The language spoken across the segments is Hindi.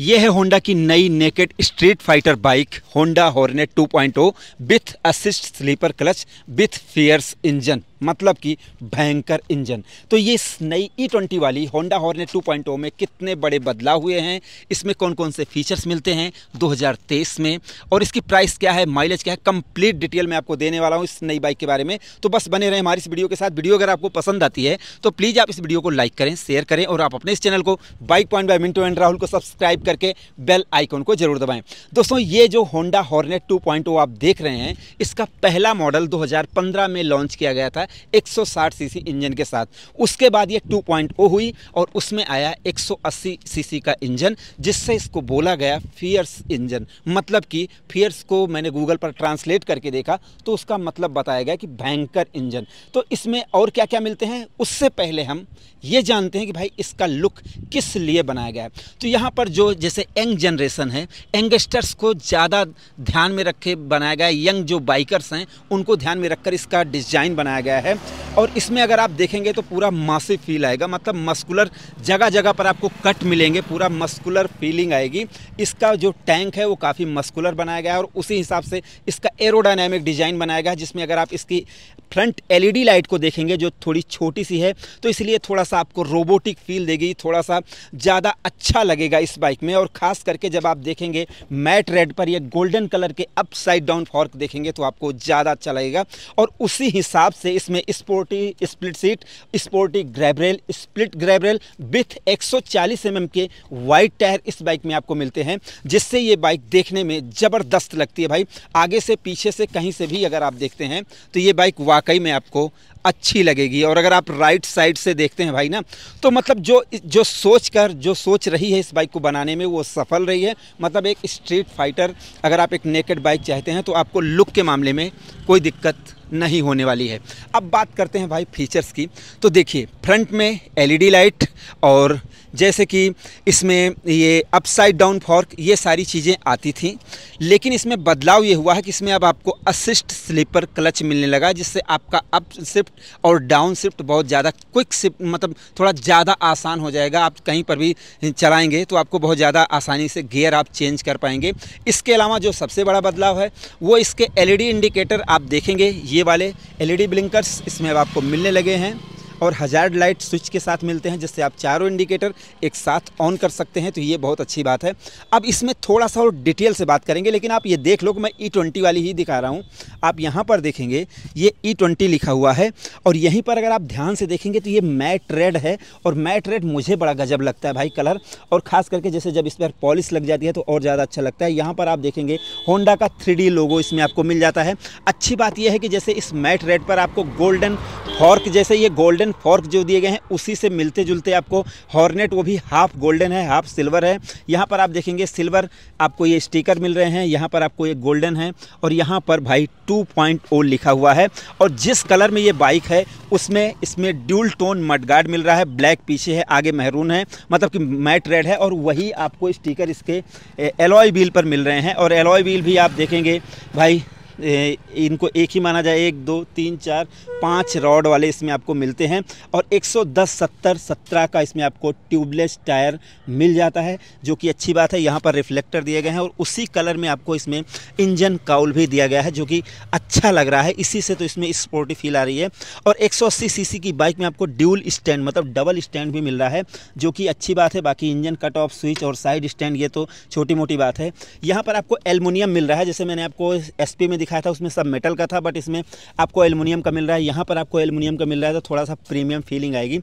ये है होंडा की नई naked street fighter bike Honda Hornet 2.0 with assist slipper clutch with fierce engine मतलब कि भयंकर इंजन तो ये नई ई e ट्वेंटी वाली होंडा हॉर्नेट 2.0 में कितने बड़े बदलाव हुए हैं इसमें कौन कौन से फीचर्स मिलते हैं 2023 में और इसकी प्राइस क्या है माइलेज क्या है कंप्लीट डिटेल मैं आपको देने वाला हूँ इस नई बाइक के बारे में तो बस बने रहें हमारी इस वीडियो के साथ वीडियो अगर आपको पसंद आती है तो प्लीज़ आप इस वीडियो को लाइक करें शेयर करें और आप अपने इस चैनल को bike point by Minto and Rahul को सब्सक्राइब करके बेल आइकॉन को जरूर दबाएं दोस्तों ये जो होंडा हॉर्नेट 2.0 आप देख रहे हैं इसका पहला मॉडल 2015 में लॉन्च किया गया था एक सीसी इंजन के साथ उसके बाद ये टू हुई और उसमें आया एक सीसी का इंजन जिससे इसको बोला गया फियर्स इंजन मतलब कि फियर्स को मैंने गूगल पर ट्रांसलेट करके देखा तो उसका मतलब बताया गया कि भयंकर इंजन तो इसमें और क्या क्या मिलते हैं उससे पहले हम ये जानते हैं कि भाई इसका लुक किस लिए बनाया गया है तो यहाँ पर जो जैसे यंग जनरेशन है यंगस्टर्स को ज़्यादा ध्यान में रखे बनाया गया यंग जो बाइकर्स हैं उनको ध्यान में रखकर इसका डिज़ाइन बनाया गया है और इसमें अगर आप देखेंगे तो पूरा मासिव फील आएगा मतलब मस्कुलर जगह जगह पर आपको कट मिलेंगे पूरा मस्कुलर फीलिंग आएगी इसका जो टैंक है वो काफ़ी मस्कुलर बनाया गया है और उसी हिसाब से इसका एरोडाइनमिक डिज़ाइन बनाया गया है जिसमें अगर आप इसकी फ्रंट एलईडी लाइट को देखेंगे जो थोड़ी छोटी सी है तो इसलिए थोड़ा सा आपको रोबोटिक फील देगी थोड़ा सा ज़्यादा अच्छा लगेगा इस बाइक में और ख़ास करके जब आप देखेंगे मैट रेड पर यह गोल्डन कलर के अप साइड डाउन फॉर्क देखेंगे तो आपको ज़्यादा अच्छा लगेगा और उसी हिसाब से इसमें sporty split seat sporty grab rail split grab rail with एक एम के वाइट टायर इस बाइक में आपको मिलते हैं जिससे ये बाइक देखने में ज़बरदस्त लगती है भाई आगे से पीछे से कहीं से भी अगर आप देखते हैं तो ये बाइक वाकई वाकई में आपको अच्छी लगेगी और अगर आप राइट साइड से देखते हैं भाई ना तो मतलब जो जो सोच कर जो सोच रही है इस बाइक को बनाने में वो सफल रही है मतलब एक स्ट्रीट फाइटर अगर आप एक नेकेड बाइक चाहते हैं तो आपको लुक के मामले में कोई दिक्कत नहीं होने वाली है अब बात करते हैं भाई फीचर्स की तो देखिए फ्रंट में एलईडी लाइट और जैसे कि इसमें ये अपसाइड डाउन फॉर्क ये सारी चीज़ें आती थी लेकिन इसमें बदलाव ये हुआ है कि इसमें अब आपको असिस्ट स्लीपर क्लच मिलने लगा जिससे आपका अप शिफ्ट और डाउन शिफ्ट बहुत ज़्यादा क्विक शिफ्ट मतलब थोड़ा ज़्यादा आसान हो जाएगा आप कहीं पर भी चलाएँगे तो आपको बहुत ज़्यादा आसानी से गियर आप चेंज कर पाएंगे इसके अलावा जो सबसे बड़ा बदलाव है वो इसके एल इंडिकेटर e आप देखेंगे ये वाले एल ब्लिंकर्स e इसमें अब आपको मिलने लगे हैं और हज़ार लाइट स्विच के साथ मिलते हैं जिससे आप चारों इंडिकेटर एक साथ ऑन कर सकते हैं तो ये बहुत अच्छी बात है अब इसमें थोड़ा सा और डिटेल से बात करेंगे लेकिन आप ये देख लो कि मैं ई e ट्वेंटी वाली ही दिखा रहा हूँ आप यहाँ पर देखेंगे ये ई e ट्वेंटी लिखा हुआ है और यहीं पर अगर आप ध्यान से देखेंगे तो ये मैट रेड है और मैट रेड मुझे बड़ा गजब लगता है भाई कलर और ख़ास करके जैसे जब इस पर पॉलिश लग जाती है तो और ज़्यादा अच्छा लगता है यहाँ पर आप देखेंगे होंडा का थ्री लोगो इसमें आपको मिल जाता है अच्छी बात यह है कि जैसे इस मैट रेड पर आपको गोल्डन हॉर्क जैसे ये गोल्डन फॉर्क जो दिए गए हैं उसी से मिलते जुलते आपको हॉर्नेट वो भी हाफ गोल्डन है हाफ सिल्वर है यहाँ पर आप देखेंगे सिल्वर आपको ये स्टिकर मिल रहे हैं यहाँ पर आपको ये गोल्डन है और यहाँ पर भाई टू पॉइंट ओ लिखा हुआ है और जिस कलर में ये बाइक है उसमें इसमें ड्यूल टोन मडगार्ड मिल रहा है ब्लैक पीछे है आगे महरून है मतलब कि मैट रेड है और वही आपको स्टीकर इसके एलॉय व्हील पर मिल रहे हैं और एलॉय व्हील भी आप देखेंगे भाई इनको एक ही माना जाए एक दो तीन चार पाँच रॉड वाले इसमें आपको मिलते हैं और 110 70 17 का इसमें आपको ट्यूबलेस टायर मिल जाता है जो कि अच्छी बात है यहाँ पर रिफ्लेक्टर दिए गए हैं और उसी कलर में आपको इसमें इंजन काउल भी दिया गया है जो कि अच्छा लग रहा है इसी से तो इसमें स्पोर्टी फील आ रही है और एक सौ की बाइक में आपको ड्यूल स्टैंड मतलब डबल स्टैंड भी मिल रहा है जो कि अच्छी बात है बाकी इंजन कट ऑफ स्विच और साइड स्टैंड ये तो छोटी मोटी बात है यहाँ पर आपको एलमोनियम मिल रहा है जैसे मैंने आपको एस में दिखा दिखाया था उसमें सब मेटल का था बट इसमें आपको एलमुनियम का मिल रहा है यहाँ पर आपको एलमुनियम का मिल रहा है तो थोड़ा सा प्रीमियम फीलिंग आएगी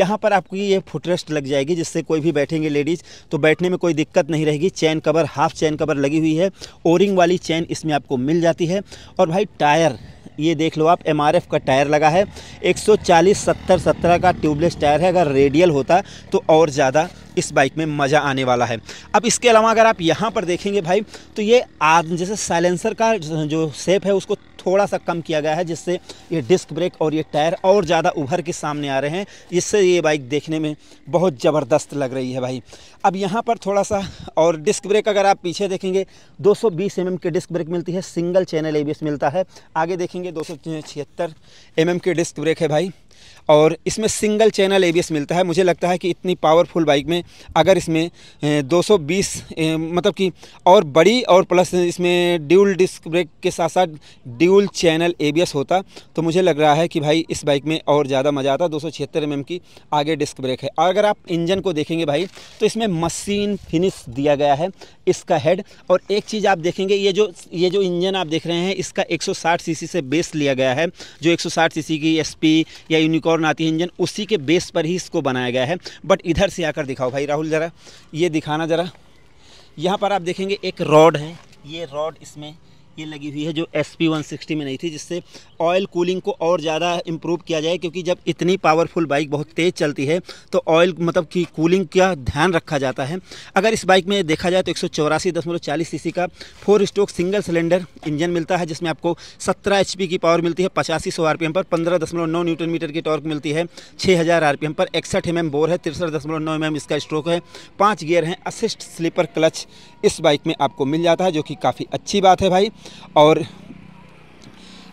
यहाँ पर आपकी ये फुटरेस्ट लग जाएगी जिससे कोई भी बैठेंगे लेडीज़ तो बैठने में कोई दिक्कत नहीं रहेगी chain cover half chain cover लगी हुई है ओरिंग वाली चैन इसमें आपको मिल जाती है और भाई टायर ये देख लो आप एम का टायर लगा है 140 70 17 का ट्यूबलेस टायर है अगर रेडियल होता तो और ज़्यादा इस बाइक में मज़ा आने वाला है अब इसके अलावा अगर आप यहाँ पर देखेंगे भाई तो ये आद जैसे साइलेंसर का जो सेप है उसको थोड़ा सा कम किया गया है जिससे ये डिस्क ब्रेक और ये टायर और ज़्यादा उभर के सामने आ रहे हैं जिससे ये बाइक देखने में बहुत ज़बरदस्त लग रही है भाई अब यहाँ पर थोड़ा सा और डिस्क ब्रेक अगर आप पीछे देखेंगे 220 सौ mm के डिस्क ब्रेक मिलती है सिंगल चैनल ए मिलता है आगे देखेंगे दो सौ छिहत्तर एम की डिस्क ब्रेक है भाई और इसमें सिंगल चैनल एबीएस मिलता है मुझे लगता है कि इतनी पावरफुल बाइक में अगर इसमें 220 मतलब कि और बड़ी और प्लस इसमें ड्यूल डिस्क ब्रेक के साथ साथ ड्यूल चैनल एबीएस होता तो मुझे लग रहा है कि भाई इस बाइक में और ज़्यादा मज़ा आता दो सौ mm की आगे डिस्क ब्रेक है और अगर आप इंजन को देखेंगे भाई तो इसमें मशीन फिनिश दिया गया है इसका हेड और एक चीज़ आप देखेंगे ये जो ये जो इंजन आप देख रहे हैं इसका एक सीसी से बेस लिया गया है जो एक सीसी की एस या यूनिकॉर्न आती है इंजन उसी के बेस पर ही इसको बनाया गया है बट इधर से आकर दिखाओ भाई राहुल ज़रा ये दिखाना ज़रा यहाँ पर आप देखेंगे एक रॉड है ये रॉड इसमें ये लगी हुई है जो एस पी वन सिक्सटी में नहीं थी जिससे ऑयल कूलिंग को और ज़्यादा इम्प्रूव किया जाए क्योंकि जब इतनी पावरफुल बाइक बहुत तेज़ चलती है तो ऑयल मतलब कि कूलिंग का ध्यान रखा जाता है अगर इस बाइक में देखा जाए तो एक सौ चौरासी दशमलव चालीस सी का four stroke single cylinder engine मिलता है जिसमें आपको सत्रह एच की पावर मिलती है पचासी सौ आर पर पंद्रह दशमलव नौ न्यूटन मीटर की टॉर्क मिलती है छः हज़ार आर पर इकसठ एम mm बोर है तिरसठ दशमलव नौ एम mm इसका स्ट्रोक है पाँच गियर हैं असिस्ट स्लीपर क्लच इस बाइक में आपको मिल जाता है जो कि काफ़ी अच्छी बात है भाई और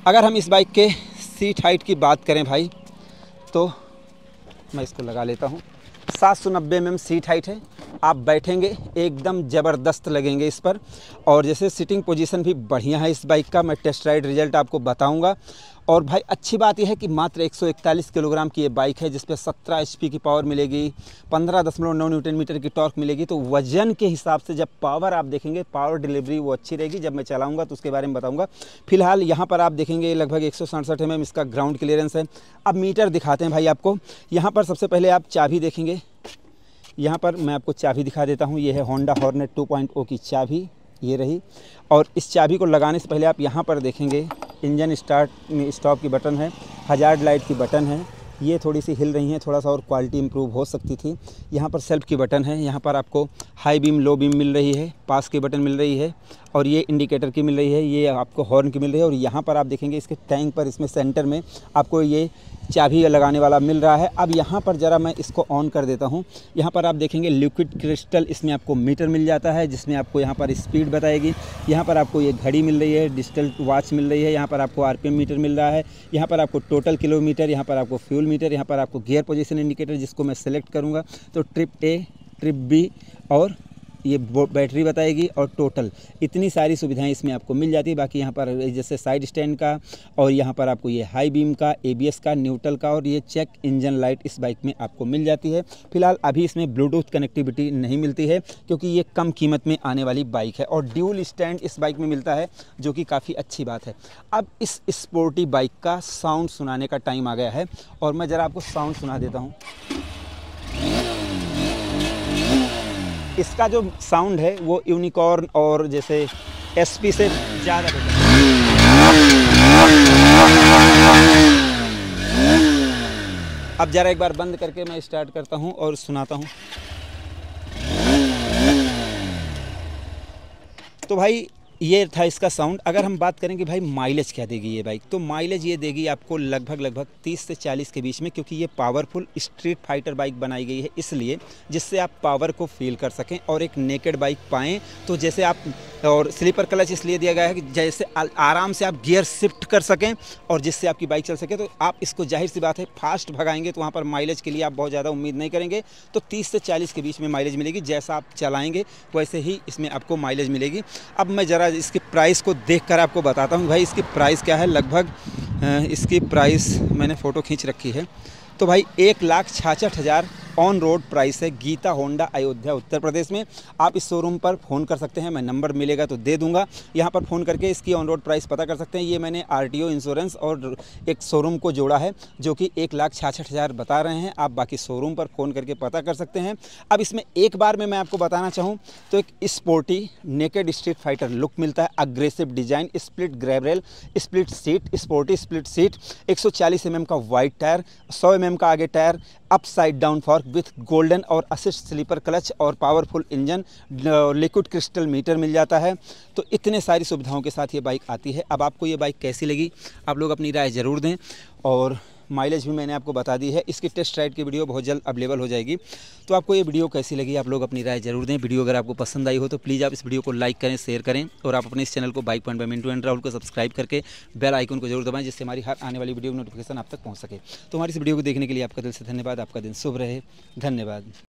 अगर हम इस बाइक के सीट हाइट की बात करें भाई तो मैं इसको लगा लेता हूँ सात सौ नब्बे एम सीट हाइट है आप बैठेंगे एकदम ज़बरदस्त लगेंगे इस पर और जैसे सिटिंग पोजीशन भी बढ़िया है इस बाइक का मैं टेस्ट राइड रिजल्ट आपको बताऊंगा और भाई अच्छी बात यह है कि मात्र 141 किलोग्राम की ये बाइक है जिसपे 17 एच की पावर मिलेगी 15.9 न्यूटन मीटर की टॉर्क मिलेगी तो वजन के हिसाब से जब पावर आप देखेंगे पावर डिलीवरी वो अच्छी रहेगी जब मैं चलाऊँगा तो उसके बारे में बताऊँगा फिलहाल यहाँ पर आप देखेंगे लगभग एक सौ mm इसका ग्राउंड क्लियरेंस है अब मीटर दिखाते हैं भाई आपको यहाँ पर सबसे पहले आप चाभी देखेंगे यहाँ पर मैं आपको चाबी दिखा देता हूँ ये है होंडा हॉर्नेट 2.0 की चाबी ये रही और इस चाबी को लगाने से पहले आप यहाँ पर देखेंगे इंजन स्टार्ट में स्टॉप की बटन है हजार्ड लाइट की बटन है ये थोड़ी सी हिल रही हैं थोड़ा सा और क्वालिटी इंप्रूव हो सकती थी यहाँ पर सेल्फ की बटन है यहाँ पर आपको हाई बीम लो बीम मिल रही है पास की बटन मिल रही है और ये इंडिकेटर की मिल रही है ये आपको हॉर्न की मिल रही है और यहाँ पर आप देखेंगे इसके टैंक पर इसमें सेंटर में आपको ये चाबी लगाने वाला मिल रहा है अब यहाँ पर ज़रा मैं इसको ऑन कर देता हूँ यहाँ पर आप देखेंगे लिक्विड क्रिस्टल इसमें आपको मीटर मिल जाता है जिसमें आपको यहाँ पर स्पीड बताएगी यहाँ पर आपको ये घड़ी मिल रही है डिजिटल वॉच मिल रही है यहाँ पर आपको आर मीटर मिल रहा है यहाँ पर आपको टोटल किलोमीटर यहाँ पर आपको फ्यूल मीटर यहाँ पर आपको गेयर पोजिशन इंडिकेटर जिसको मैं सेलेक्ट करूँगा तो ट्रिप ए ट्रिप बी और ये बैटरी बताएगी और टोटल इतनी सारी सुविधाएं इसमें आपको मिल जाती है बाकी यहाँ पर जैसे साइड स्टैंड का और यहाँ पर आपको ये हाई बीम का एबीएस का न्यूट्रल का और ये चेक इंजन लाइट इस बाइक में आपको मिल जाती है फिलहाल अभी इसमें ब्लूटूथ कनेक्टिविटी नहीं मिलती है क्योंकि ये कम कीमत में आने वाली बाइक है और ड्यूल स्टैंड इस बाइक में मिलता है जो कि काफ़ी अच्छी बात है अब इस स्पोर्टी बाइक का साउंड सुनाने का टाइम आ गया है और मैं ज़रा आपको साउंड सुना देता हूँ इसका जो साउंड है वो यूनिकॉर्न और जैसे एसपी से ज़्यादा बेहतर अब ज़रा एक बार बंद करके मैं स्टार्ट करता हूँ और सुनाता हूँ तो भाई ये था इसका साउंड अगर हम बात करेंगे भाई माइलेज क्या देगी ये बाइक तो माइलेज ये देगी आपको लगभग लगभग 30 से 40 के बीच में क्योंकि ये पावरफुल स्ट्रीट फाइटर बाइक बनाई गई है इसलिए जिससे आप पावर को फील कर सकें और एक नेकेड बाइक पाएँ तो जैसे आप और स्लीपर क्लच इसलिए दिया गया है कि जैसे आराम से आप गियर शिफ्ट कर सकें और जिससे आपकी बाइक चल सके तो आप इसको जाहिर सी बात है फास्ट भगाएंगे तो वहाँ पर माइलेज के लिए आप बहुत ज़्यादा उम्मीद नहीं करेंगे तो तीस से चालीस के बीच में माइलेज मिलेगी जैसा आप चलाएँगे वैसे ही इसमें आपको माइलेज मिलेगी अब मैं ज़रा सारा इसके प्राइस को देख आपको बताता हूँ भाई इसकी प्राइस क्या है लगभग इसकी प्राइस मैंने फ़ोटो खींच रखी है तो भाई एक लाख छाछठ हज़ार ऑन रोड प्राइस है गीता होंडा अयोध्या उत्तर प्रदेश में आप इस शोरूम पर फ़ोन कर सकते हैं मैं नंबर मिलेगा तो दे दूंगा यहाँ पर फ़ोन करके इसकी ऑन रोड प्राइस पता कर सकते हैं ये मैंने आर इंश्योरेंस और एक शोरूम को जोड़ा है जो कि एक लाख छियासठ हज़ार बता रहे हैं आप बाकी शोरूम पर फ़ोन करके पता कर सकते हैं अब इसमें एक बार में मैं आपको बताना चाहूँ तो एक sporty naked street fighter look मिलता है aggressive design split grab rail split seat sporty split seat 140 सौ mm का वाइट टायर 100 एम mm का आगे tyre upside down fork with golden और असिस्ट स्लीपर क्लच और powerful engine liquid crystal meter मिल जाता है तो इतने सारी सुविधाओं के साथ ये बाइक आती है अब आपको ये बाइक कैसी लगी आप लोग अपनी राय ज़रूर दें और माइलेज भी मैंने आपको बता दी है इसकी टेस्ट राइड की वीडियो बहुत जल्द अवेलेबल हो जाएगी तो आपको ये वीडियो कैसी लगी आप लोग अपनी राय जरूर दें वीडियो अगर आपको पसंद आई हो तो प्लीज़ आप इस वीडियो को लाइक करें शेयर करें और आप अपने इस चैनल को bike point by Mintu and Rahul को सब्सक्राइब करके बेल आइकन को जरूर दबाएं जिससे हमारी हर आने वाली वीडियो नोटिफिकेशन आप तक पहुँच सके तो हमारी इस वीडियो को देखने के लिए आपका दिल से धन्यवाद आपका दिन शुभ रहे धन्यवाद